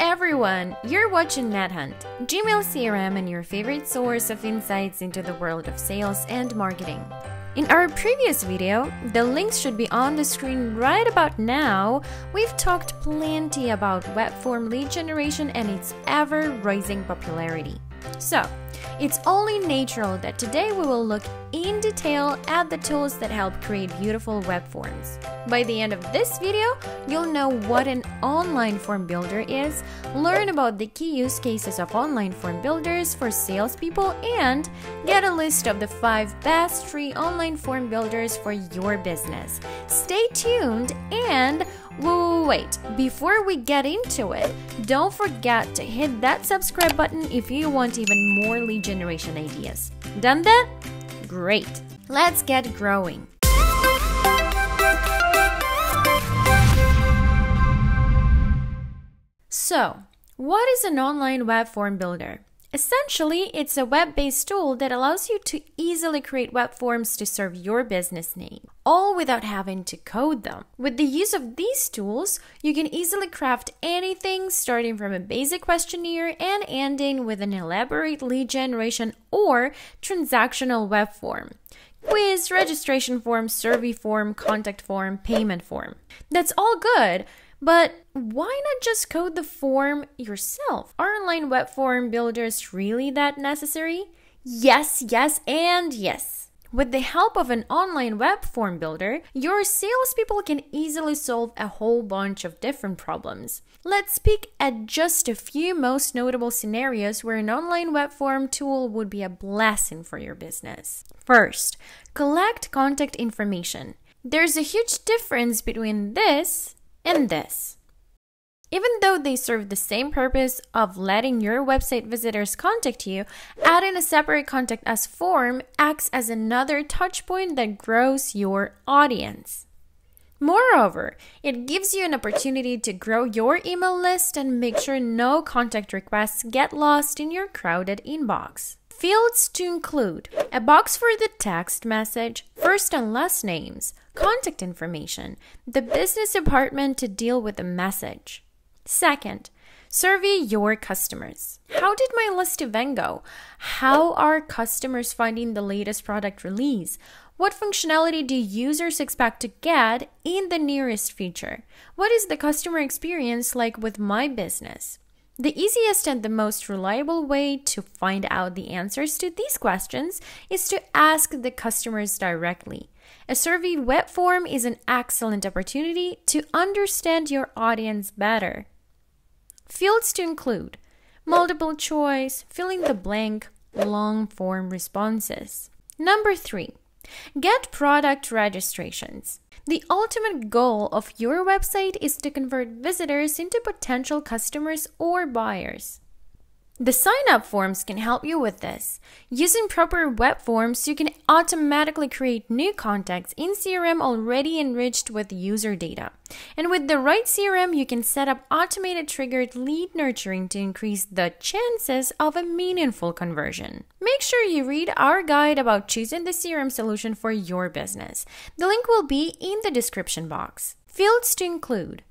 everyone! You're watching NetHunt, Gmail CRM and your favorite source of insights into the world of sales and marketing. In our previous video, the links should be on the screen right about now, we've talked plenty about web form lead generation and its ever-rising popularity. So, it's only natural that today we will look in detail at the tools that help create beautiful web forms. By the end of this video, you'll know what an online form builder is, learn about the key use cases of online form builders for salespeople, and get a list of the 5 best free online form builders for your business. Stay tuned and Wait, before we get into it, don't forget to hit that subscribe button if you want even more lead generation ideas. Done that? Great! Let's get growing! So, what is an online web form builder? Essentially, it's a web based tool that allows you to easily create web forms to serve your business name, all without having to code them. With the use of these tools, you can easily craft anything starting from a basic questionnaire and ending with an elaborate lead generation or transactional web form quiz, registration form, survey form, contact form, payment form. That's all good. But why not just code the form yourself? Are online web form builders really that necessary? Yes, yes, and yes. With the help of an online web form builder, your salespeople can easily solve a whole bunch of different problems. Let's pick at just a few most notable scenarios where an online web form tool would be a blessing for your business. First, collect contact information. There's a huge difference between this in this. Even though they serve the same purpose of letting your website visitors contact you, adding a separate contact us form acts as another touchpoint that grows your audience. Moreover, it gives you an opportunity to grow your email list and make sure no contact requests get lost in your crowded inbox. Fields to include a box for the text message, first and last names, contact information, the business department to deal with the message. Second, survey your customers. How did my list event go? How are customers finding the latest product release? What functionality do users expect to get in the nearest future? What is the customer experience like with my business? The easiest and the most reliable way to find out the answers to these questions is to ask the customers directly. A survey web form is an excellent opportunity to understand your audience better. Fields to include multiple choice, fill in the blank, long form responses. Number three, Get product registrations. The ultimate goal of your website is to convert visitors into potential customers or buyers. The sign up forms can help you with this. Using proper web forms, you can automatically create new contacts in CRM already enriched with user data. And with the right CRM, you can set up automated triggered lead nurturing to increase the chances of a meaningful conversion. Make sure you read our guide about choosing the CRM solution for your business. The link will be in the description box. Fields to include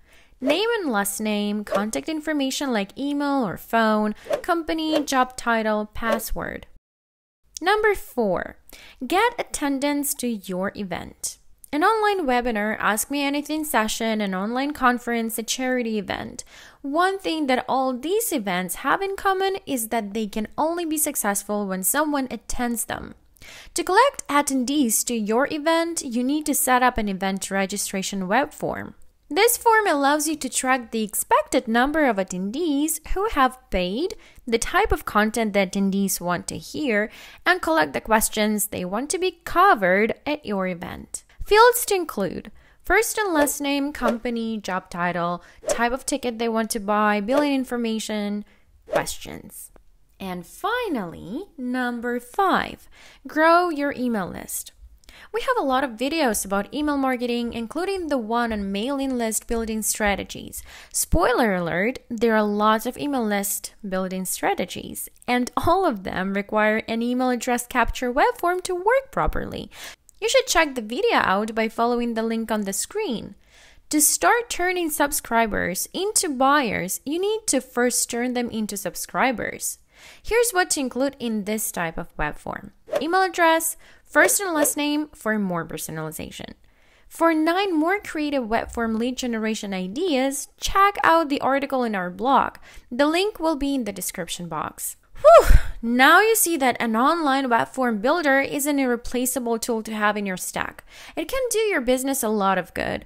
Name and last name, contact information like email or phone, company, job title, password. Number four, get attendance to your event. An online webinar, Ask Me Anything session, an online conference, a charity event. One thing that all these events have in common is that they can only be successful when someone attends them. To collect attendees to your event, you need to set up an event registration web form. This form allows you to track the expected number of attendees who have paid, the type of content the attendees want to hear, and collect the questions they want to be covered at your event. Fields to include first and last name, company, job title, type of ticket they want to buy, billing information, questions. And finally, number five, grow your email list. We have a lot of videos about email marketing, including the one on mailing list building strategies. Spoiler alert, there are lots of email list building strategies, and all of them require an email address capture web form to work properly. You should check the video out by following the link on the screen. To start turning subscribers into buyers, you need to first turn them into subscribers. Here's what to include in this type of web form email address, first and last name for more personalization. For nine more creative web form lead generation ideas, check out the article in our blog. The link will be in the description box. Whew! Now you see that an online web form builder is an irreplaceable tool to have in your stack. It can do your business a lot of good,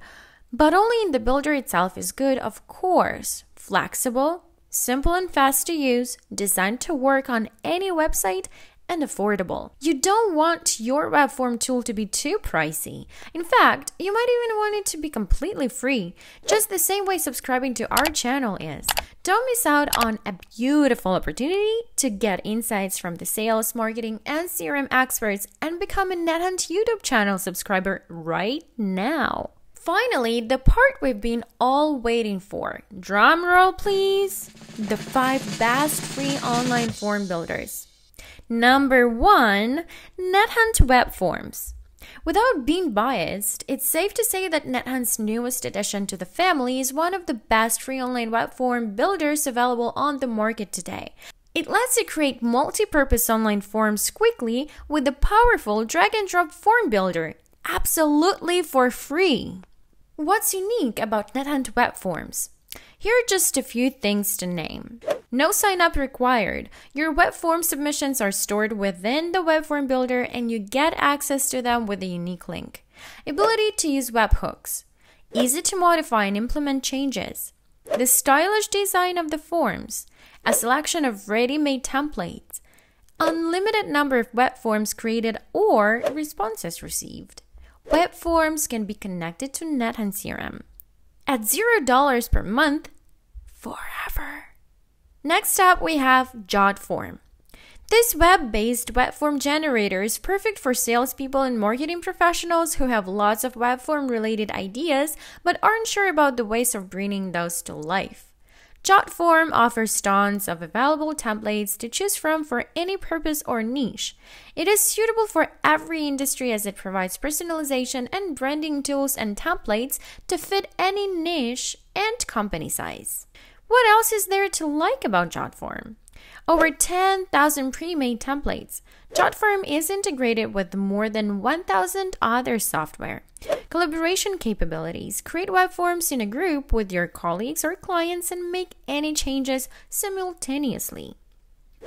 but only in the builder itself is good, of course. Flexible, simple and fast to use, designed to work on any website and affordable. You don't want your web form tool to be too pricey. In fact, you might even want it to be completely free, just the same way subscribing to our channel is. Don't miss out on a beautiful opportunity to get insights from the sales, marketing, and CRM experts and become a NetHunt YouTube channel subscriber right now. Finally, the part we've been all waiting for. Drum roll, please. The five best free online form builders. Number one, NetHunt web forms. Without being biased, it's safe to say that NetHunt's newest addition to the family is one of the best free online web form builders available on the market today. It lets you create multi-purpose online forms quickly with the powerful drag and drop form builder, absolutely for free. What's unique about NetHunt web forms? Here are just a few things to name. No sign up required. Your web form submissions are stored within the web form builder and you get access to them with a unique link. Ability to use webhooks. Easy to modify and implement changes. The stylish design of the forms. A selection of ready-made templates. Unlimited number of web forms created or responses received. Web forms can be connected to NetHunt CRM at $0 per month forever. Next up, we have JotForm. This web based web form generator is perfect for salespeople and marketing professionals who have lots of web form related ideas but aren't sure about the ways of bringing those to life. Jotform offers tons of available templates to choose from for any purpose or niche. It is suitable for every industry as it provides personalization and branding tools and templates to fit any niche and company size. What else is there to like about Jotform? Over 10,000 pre made templates. Jotform is integrated with more than 1,000 other software. Collaboration capabilities. Create web forms in a group with your colleagues or clients and make any changes simultaneously.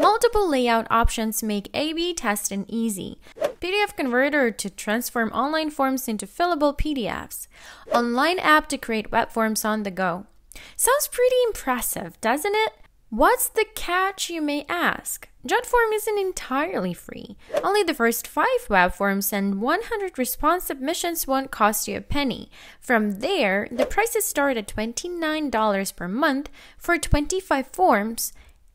Multiple layout options make A-B testing easy. PDF Converter to transform online forms into fillable PDFs. Online app to create web forms on the go. Sounds pretty impressive, doesn't it? What's the catch, you may ask? JotForm isn't entirely free. Only the first five web forms and 100 response submissions won't cost you a penny. From there, the prices start at $29 per month for 25 forms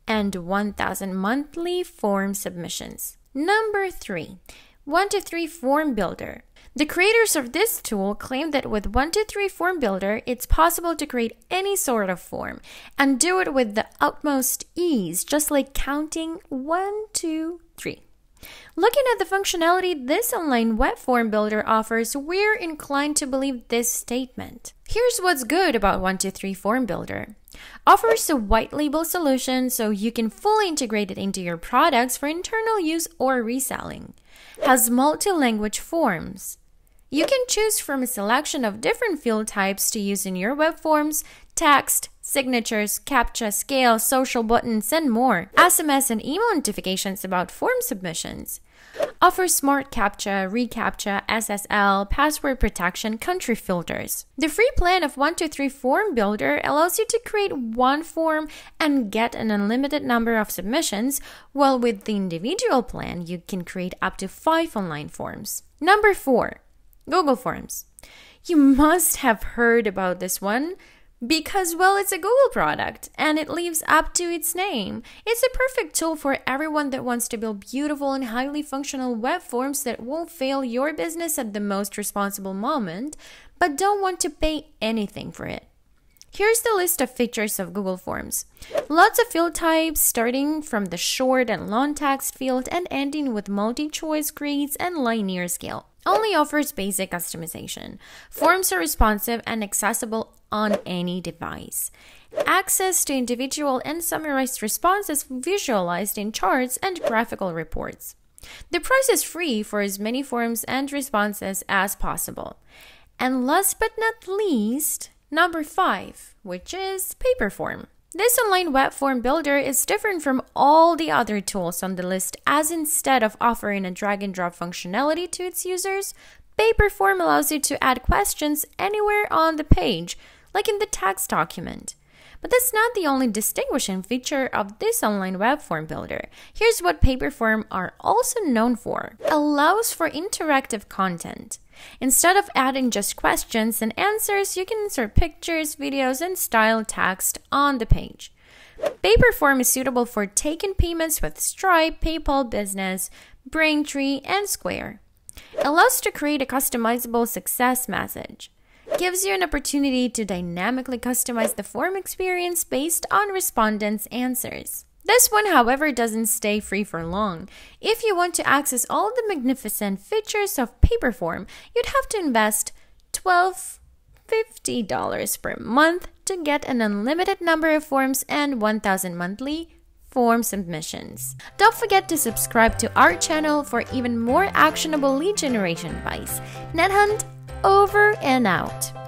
and 1,000 monthly form submissions. Number 3 1 to 3 Form Builder. The creators of this tool claim that with One Three Form Builder, it's possible to create any sort of form and do it with the utmost ease, just like counting 1, 2, 3. Looking at the functionality this online web form builder offers, we're inclined to believe this statement. Here's what's good about One Three Form Builder. Offers a white label solution so you can fully integrate it into your products for internal use or reselling. Has multi-language forms. You can choose from a selection of different field types to use in your web forms, text, signatures, CAPTCHA, scale, social buttons, and more. SMS and email notifications about form submissions. Offer smart CAPTCHA, reCAPTCHA, SSL, password protection, country filters. The free plan of 123 Form Builder allows you to create one form and get an unlimited number of submissions, while with the individual plan, you can create up to five online forms. Number four, Google Forms. You must have heard about this one because, well, it's a Google product and it lives up to its name. It's a perfect tool for everyone that wants to build beautiful and highly functional web forms that won't fail your business at the most responsible moment, but don't want to pay anything for it. Here's the list of features of Google Forms. Lots of field types, starting from the short and long text field and ending with multi-choice grades, and linear scale. Only offers basic customization. Forms are responsive and accessible on any device. Access to individual and summarized responses visualized in charts and graphical reports. The price is free for as many forms and responses as possible. And last but not least, Number five, which is Paperform. This online web form builder is different from all the other tools on the list as instead of offering a drag and drop functionality to its users, Paperform allows you to add questions anywhere on the page, like in the text document. But that's not the only distinguishing feature of this online web form builder. Here's what Paperform are also known for. Allows for interactive content. Instead of adding just questions and answers, you can insert pictures, videos, and style text on the page. Paperform is suitable for taking payments with Stripe, PayPal Business, Braintree, and Square. It allows to create a customizable success message gives you an opportunity to dynamically customize the form experience based on respondents' answers. This one, however, doesn't stay free for long. If you want to access all the magnificent features of Paperform, you'd have to invest $1250 per month to get an unlimited number of forms and 1000 monthly form submissions. Don't forget to subscribe to our channel for even more actionable lead generation advice. NetHunt over and out.